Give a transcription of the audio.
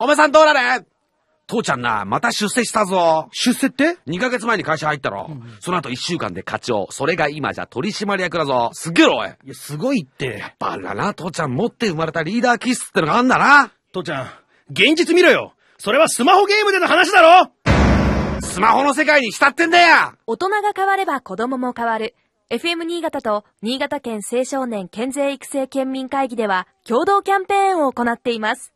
おめさんどうだね父ちゃんな、また出世したぞ。出世って ?2 ヶ月前に会社入ったろ、うん。その後1週間で課長。それが今じゃ取締役だぞ。すげえろ、おい。いや、すごいって。やっぱあれだな、父ちゃん持って生まれたリーダーキスってのがあんだな。父ちゃん、現実見ろよ。それはスマホゲームでの話だろスマホの世界に浸ってんだよ大人が変われば子供も変わる。FM 新潟と新潟県青少年健全育成県民会議では共同キャンペーンを行っています。